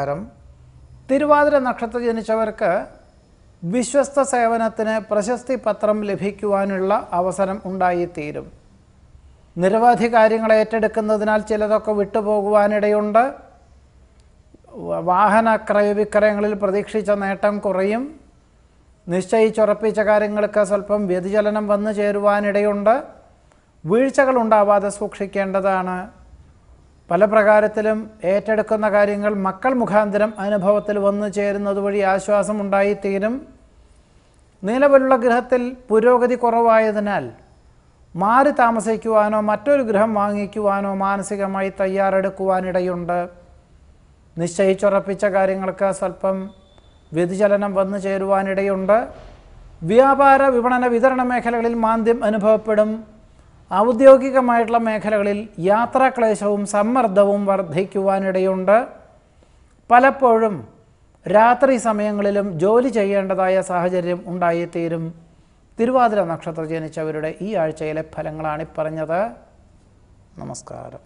നമസ്കാരം തിരുവാതിര നക്ഷത്ര ജനിച്ചവർക്ക് വിശ്വസ്ത സേവനത്തിന് പ്രശസ്തി പത്രം ലഭിക്കുവാനുള്ള അവസരം ഉണ്ടായിത്തീരും നിരവധി കാര്യങ്ങൾ ഏറ്റെടുക്കുന്നതിനാൽ ചിലതൊക്കെ വിട്ടുപോകുവാനിടയുണ്ട് വാഹന ക്രയവിക്രയങ്ങളിൽ പ്രതീക്ഷിച്ച നേട്ടം കുറയും നിശ്ചയിച്ചുറപ്പിച്ച കാര്യങ്ങൾക്ക് സ്വല്പം വ്യതിചലനം വന്നു ചേരുവാനിടയുണ്ട് വീഴ്ചകൾ ഉണ്ടാവാതെ സൂക്ഷിക്കേണ്ടതാണ് പല പ്രകാരത്തിലും ഏറ്റെടുക്കുന്ന കാര്യങ്ങൾ മക്കൾ മുഖാന്തരം അനുഭവത്തിൽ വന്നു ചേരുന്നത് വഴി ആശ്വാസം ഉണ്ടായിത്തീരും നിലവിലുള്ള ഗ്രഹത്തിൽ പുരോഗതി കുറവായതിനാൽ മാറി താമസിക്കുവാനോ മറ്റൊരു ഗ്രഹം വാങ്ങിക്കുവാനോ മാനസികമായി തയ്യാറെടുക്കുവാനിടയുണ്ട് നിശ്ചയിച്ചുറപ്പിച്ച കാര്യങ്ങൾക്ക് സ്വല്പം വ്യതിചലനം വന്നു ചേരുവാനിടയുണ്ട് വ്യാപാര വിപണന വിതരണ മേഖലകളിൽ മാന്ദ്യം അനുഭവപ്പെടും ഔദ്യോഗികമായിട്ടുള്ള മേഖലകളിൽ യാത്രാക്ലേശവും സമ്മർദ്ദവും വർദ്ധിക്കുവാനിടയുണ്ട് പലപ്പോഴും രാത്രി സമയങ്ങളിലും ജോലി ചെയ്യേണ്ടതായ സാഹചര്യം ഉണ്ടായിത്തീരും തിരുവാതിര നക്ഷത്രം ജനിച്ചവരുടെ ഈ ആഴ്ചയിലെ ഫലങ്ങളാണ് ഇപ്പറഞ്ഞത് നമസ്കാരം